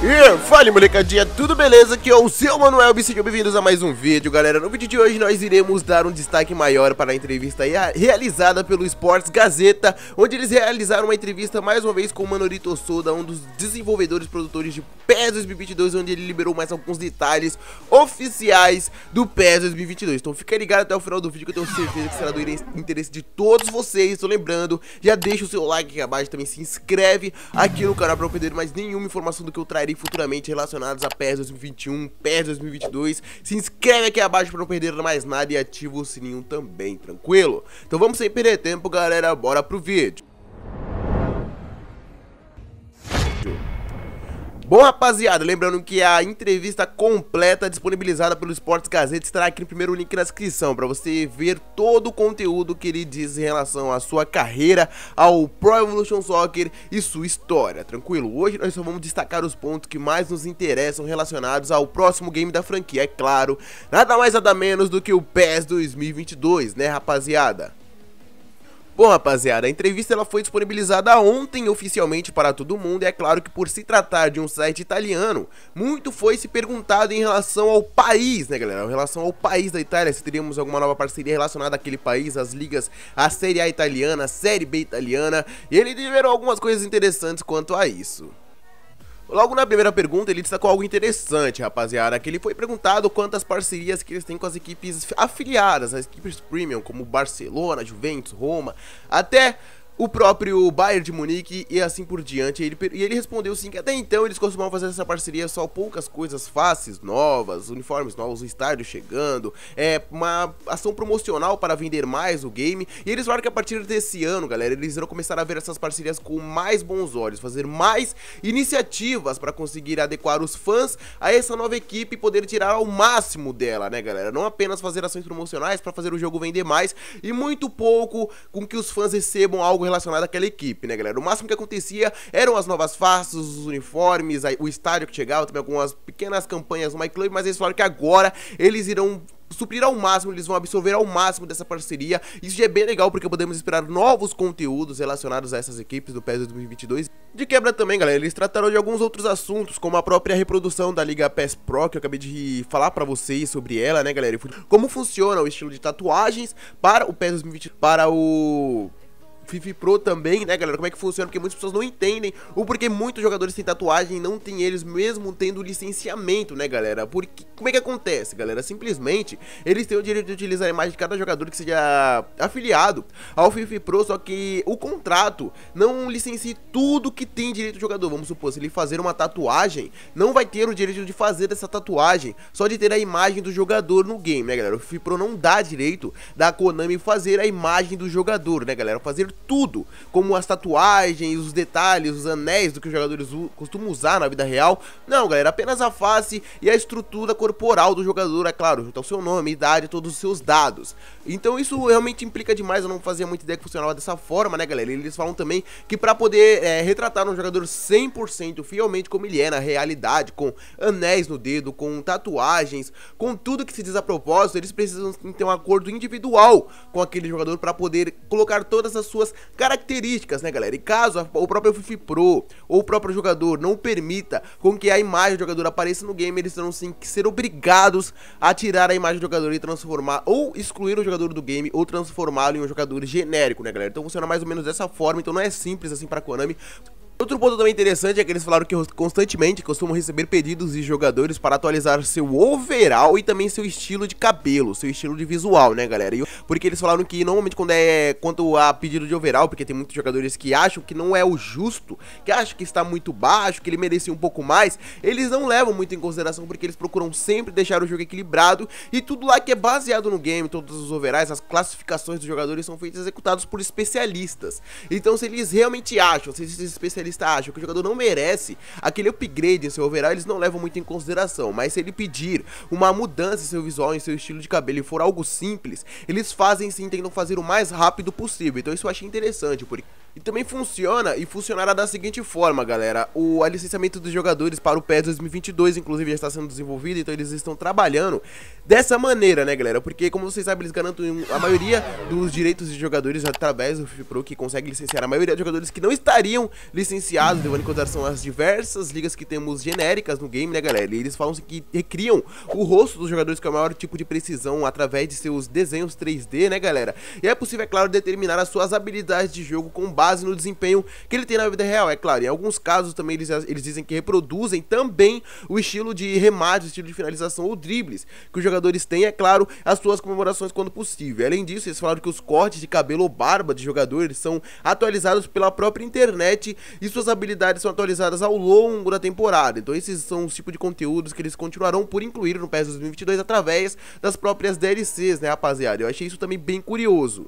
E fale molecadinha, tudo beleza? Aqui é o seu Manuel e sejam bem-vindos a mais um vídeo Galera, no vídeo de hoje nós iremos dar um destaque maior para a entrevista realizada pelo Sports Gazeta Onde eles realizaram uma entrevista mais uma vez com o Manorito Soda, um dos desenvolvedores produtores de PES 2022 Onde ele liberou mais alguns detalhes oficiais do PES 2022 Então fica ligado até o final do vídeo que eu tenho certeza que será do interesse de todos vocês Tô lembrando, já deixa o seu like aqui abaixo, também se inscreve aqui no canal para não perder mais nenhuma informação do que eu trarei série futuramente relacionados a PES 2021, PES 2022. Se inscreve aqui abaixo para não perder mais nada e ativa o sininho também, tranquilo? Então vamos sem perder tempo, galera, bora pro vídeo. Bom, rapaziada, lembrando que a entrevista completa disponibilizada pelo Esportes Gazeta estará aqui no primeiro link na descrição para você ver todo o conteúdo que ele diz em relação à sua carreira, ao Pro Evolution Soccer e sua história, tranquilo? Hoje nós só vamos destacar os pontos que mais nos interessam relacionados ao próximo game da franquia, é claro, nada mais nada menos do que o PES 2022, né rapaziada? Bom, rapaziada, a entrevista ela foi disponibilizada ontem oficialmente para todo mundo e é claro que por se tratar de um site italiano, muito foi se perguntado em relação ao país, né, galera? Em relação ao país da Itália, se teríamos alguma nova parceria relacionada àquele país, as ligas, a Série A italiana, a Série B italiana, e ele liberou algumas coisas interessantes quanto a isso. Logo na primeira pergunta, ele destacou algo interessante, rapaziada, que ele foi perguntado quantas parcerias que eles têm com as equipes afiliadas, as equipes premium, como Barcelona, Juventus, Roma, até o próprio Bayern de Munique e assim por diante. Ele, e ele respondeu sim que até então eles costumavam fazer essa parceria só poucas coisas faces novas, uniformes novos, o estádio chegando, é uma ação promocional para vender mais o game. E eles falaram que a partir desse ano, galera, eles irão começar a ver essas parcerias com mais bons olhos, fazer mais iniciativas para conseguir adequar os fãs a essa nova equipe e poder tirar ao máximo dela, né, galera? Não apenas fazer ações promocionais para fazer o jogo vender mais e muito pouco com que os fãs recebam algo relacionado àquela equipe, né, galera? O máximo que acontecia eram as novas faces, os uniformes, o estádio que chegava, também algumas pequenas campanhas no MyClub, mas eles falaram que agora eles irão suprir ao máximo, eles vão absorver ao máximo dessa parceria. Isso já é bem legal porque podemos esperar novos conteúdos relacionados a essas equipes do PES 2022. De quebra também, galera, eles trataram de alguns outros assuntos, como a própria reprodução da Liga PES Pro, que eu acabei de falar para vocês sobre ela, né, galera? Como funciona o estilo de tatuagens para o PES 2022, para o Fifi Pro também, né, galera? Como é que funciona? Porque muitas pessoas não entendem ou porque muitos jogadores têm tatuagem e não têm eles mesmo tendo licenciamento, né, galera? Porque como é que acontece, galera? Simplesmente eles têm o direito de utilizar a imagem de cada jogador que seja afiliado ao Fifi Pro, só que o contrato não licencia tudo que tem direito o jogador. Vamos supor, se ele fazer uma tatuagem, não vai ter o direito de fazer essa tatuagem, só de ter a imagem do jogador no game, né, galera? O Fifi Pro não dá direito da Konami fazer a imagem do jogador, né, galera? Fazer tudo, como as tatuagens, os detalhes, os anéis do que os jogadores costumam usar na vida real. Não, galera, apenas a face e a estrutura corporal do jogador, é claro, junto ao seu nome, idade, todos os seus dados. Então isso realmente implica demais, eu não fazia muita ideia que funcionava dessa forma, né, galera? Eles falam também que para poder é, retratar um jogador 100% fielmente como ele é na realidade, com anéis no dedo, com tatuagens, com tudo que se diz a propósito, eles precisam ter um acordo individual com aquele jogador para poder colocar todas as suas características, né, galera? E caso o próprio FIFI Pro ou o próprio jogador não permita com que a imagem do jogador apareça no game, eles terão sim que ser obrigados a tirar a imagem do jogador e transformar ou excluir o jogador do game ou transformá-lo em um jogador genérico, né, galera? Então funciona mais ou menos dessa forma, então não é simples assim para Konami Outro ponto também interessante é que eles falaram que constantemente costumam receber pedidos de jogadores para atualizar seu overall e também seu estilo de cabelo, seu estilo de visual, né, galera? E porque eles falaram que normalmente quando é quanto a pedido de overall, porque tem muitos jogadores que acham que não é o justo, que acham que está muito baixo, que ele merecia um pouco mais, eles não levam muito em consideração porque eles procuram sempre deixar o jogo equilibrado e tudo lá que é baseado no game, todos os overalls, as classificações dos jogadores são feitas executados por especialistas. Então se eles realmente acham, se esses especialistas especialista acha que o jogador não merece, aquele upgrade em seu overall eles não levam muito em consideração, mas se ele pedir uma mudança em seu visual, em seu estilo de cabelo e for algo simples, eles fazem sim, tentam fazer o mais rápido possível, então isso eu achei interessante, porque... E também funciona e funcionará da seguinte forma, galera. O licenciamento dos jogadores para o PES 2022, inclusive, já está sendo desenvolvido, então eles estão trabalhando dessa maneira, né, galera? Porque, como vocês sabem, eles garantem a maioria dos direitos de jogadores através do Pro que consegue licenciar a maioria de jogadores que não estariam licenciados licenciados, levando em consideração as diversas ligas que temos genéricas no game, né, galera? E eles falam que recriam o rosto dos jogadores com é o maior tipo de precisão através de seus desenhos 3D, né, galera? E é possível, é claro, determinar as suas habilidades de jogo com base no desempenho que ele tem na vida real, é claro. Em alguns casos também eles, eles dizem que reproduzem também o estilo de remate, o estilo de finalização ou dribles que os jogadores têm, é claro, as suas comemorações quando possível. Além disso, eles falaram que os cortes de cabelo ou barba de jogadores são atualizados pela própria internet e e suas habilidades são atualizadas ao longo da temporada. Então esses são os tipos de conteúdos que eles continuarão por incluir no PES 2022 através das próprias DLCs, né, rapaziada? Eu achei isso também bem curioso.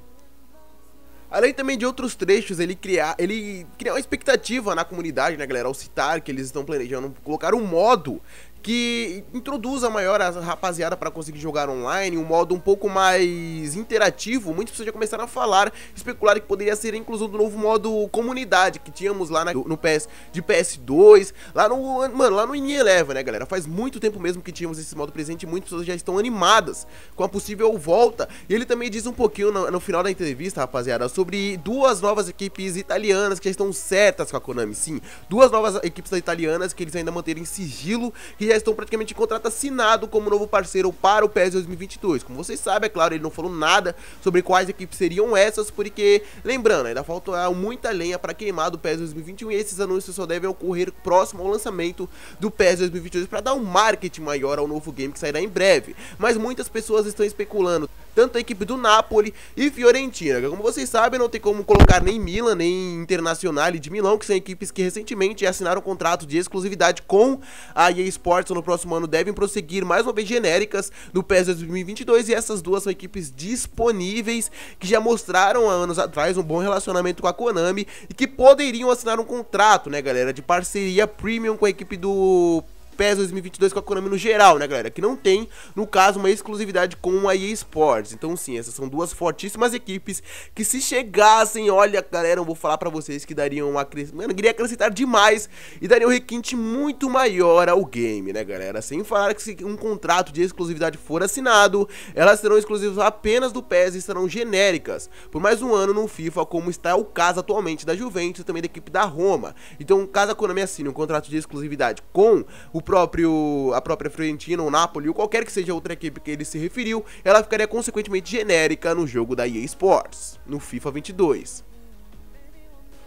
Além também de outros trechos, ele criar, ele criar uma expectativa na comunidade, né, galera? Ao citar que eles estão planejando colocar um modo que introduza maior a rapaziada para conseguir jogar online, um modo um pouco mais interativo. Muitas pessoas já começaram a falar, especular que poderia ser a inclusão do novo modo comunidade que tínhamos lá na, no PS de PS2, lá no mano, lá no In Eleven, né, galera? Faz muito tempo mesmo que tínhamos esse modo presente e muitas pessoas já estão animadas com a possível volta. E ele também diz um pouquinho no, no final da entrevista, rapaziada, sobre duas novas equipes italianas que já estão certas com a Konami, sim. Duas novas equipes italianas que eles ainda manterem sigilo, que já estão praticamente em contrato assinado como novo parceiro para o PES 2022. Como vocês sabem, é claro, ele não falou nada sobre quais equipes seriam essas, porque, lembrando, ainda falta muita lenha para queimar do PES 2021 e esses anúncios só devem ocorrer próximo ao lançamento do PES 2022 para dar um marketing maior ao novo game que sairá em breve. Mas muitas pessoas estão especulando tanto a equipe do Napoli e Fiorentina. Como vocês sabem, não tem como colocar nem Milan, nem Internacional de Milão, que são equipes que recentemente assinaram um contrato de exclusividade com a EA Sports no próximo ano, devem prosseguir mais uma vez genéricas no PES 2022 e essas duas são equipes disponíveis que já mostraram há anos atrás um bom relacionamento com a Konami e que poderiam assinar um contrato, né, galera, de parceria premium com a equipe do PES 2022 com a Konami no geral, né, galera? Que não tem, no caso, uma exclusividade com a EA Sports. Então, sim, essas são duas fortíssimas equipes que se chegassem, olha, galera, eu vou falar pra vocês que dariam uma... Mano, queria acrescentar demais e daria um requinte muito maior ao game, né, galera? Sem falar que se um contrato de exclusividade for assinado, elas serão exclusivas apenas do PES e serão genéricas por mais um ano no FIFA, como está o caso atualmente da Juventus e também da equipe da Roma. Então, caso a Konami assine um contrato de exclusividade com o próprio, a própria Fiorentina, o Napoli ou qualquer que seja outra equipe que ele se referiu, ela ficaria consequentemente genérica no jogo da EA Sports, no FIFA 22.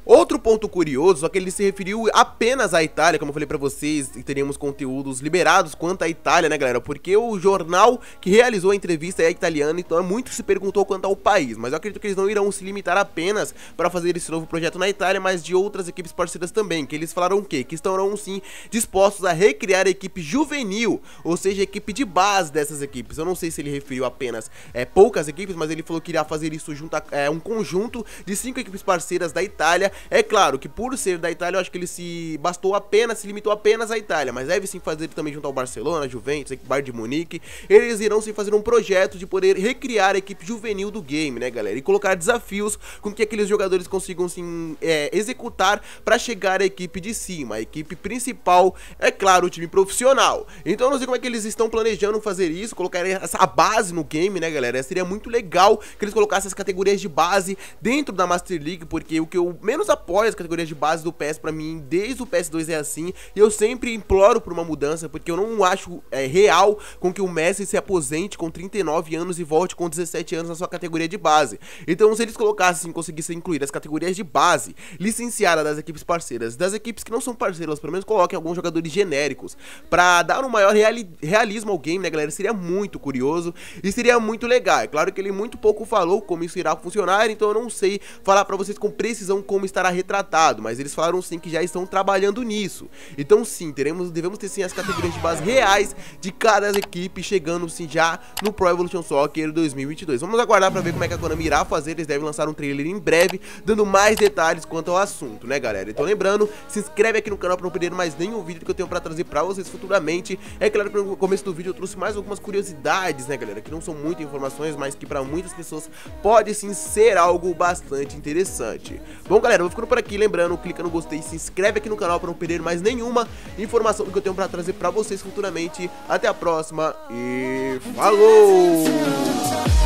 Outro ponto curioso, só é que ele se referiu apenas à Itália, como eu falei para vocês, e teríamos conteúdos liberados quanto à Itália, né, galera? Porque o jornal que realizou a entrevista é italiano, então é muito se perguntou quanto ao país, mas eu acredito que eles não irão se limitar apenas para fazer esse novo projeto na Itália, mas de outras equipes parceiras também, que eles falaram o quê? Que estarão sim dispostos a recriar a equipe juvenil, ou seja, a equipe de base dessas equipes. Eu não sei se ele referiu apenas é, poucas equipes, mas ele falou que irá fazer isso junto a é, um conjunto de cinco equipes parceiras da Itália é claro que por ser da Itália, eu acho que ele se bastou apenas, se limitou apenas à Itália, mas deve sim fazer também junto ao Barcelona, Juventus, Bayern de Munique. Eles irão sim fazer um projeto de poder recriar a equipe juvenil do game, né, galera? E colocar desafios com que aqueles jogadores consigam sim é, executar para chegar à equipe de cima, a equipe principal, é claro, o time profissional. Então não sei como é que eles estão planejando fazer isso, colocar essa base no game, né, galera? Seria muito legal que eles colocassem as categorias de base dentro da Master League, porque o que eu menos menos as categorias de base do PS para mim, desde o PS2 é assim, e eu sempre imploro por uma mudança, porque eu não acho é, real com que o Messi se aposente com 39 anos e volte com 17 anos na sua categoria de base. Então, se eles colocassem, conseguissem incluir as categorias de base, licenciada das equipes parceiras, das equipes que não são parceiras, pelo menos coloquem alguns jogadores genéricos, para dar um maior reali realismo ao game, né, galera? Seria muito curioso e seria muito legal. É claro que ele muito pouco falou como isso irá funcionar, então eu não sei falar para vocês com precisão como estará retratado, mas eles falaram sim que já estão trabalhando nisso. Então sim, teremos, devemos ter sim as categorias de base reais de cada equipe chegando sim já no Pro Evolution Soccer 2022. Vamos aguardar para ver como é que a Konami irá fazer, eles devem lançar um trailer em breve, dando mais detalhes quanto ao assunto, né galera? Então lembrando, se inscreve aqui no canal para não perder mais nenhum vídeo que eu tenho para trazer para vocês futuramente. É claro que no começo do vídeo eu trouxe mais algumas curiosidades, né galera, que não são muitas informações, mas que para muitas pessoas pode sim ser algo bastante interessante. Bom galera, galera, eu vou ficando por aqui, lembrando, clica no gostei, se inscreve aqui no canal para não perder mais nenhuma informação que eu tenho para trazer para vocês futuramente. Até a próxima e falou!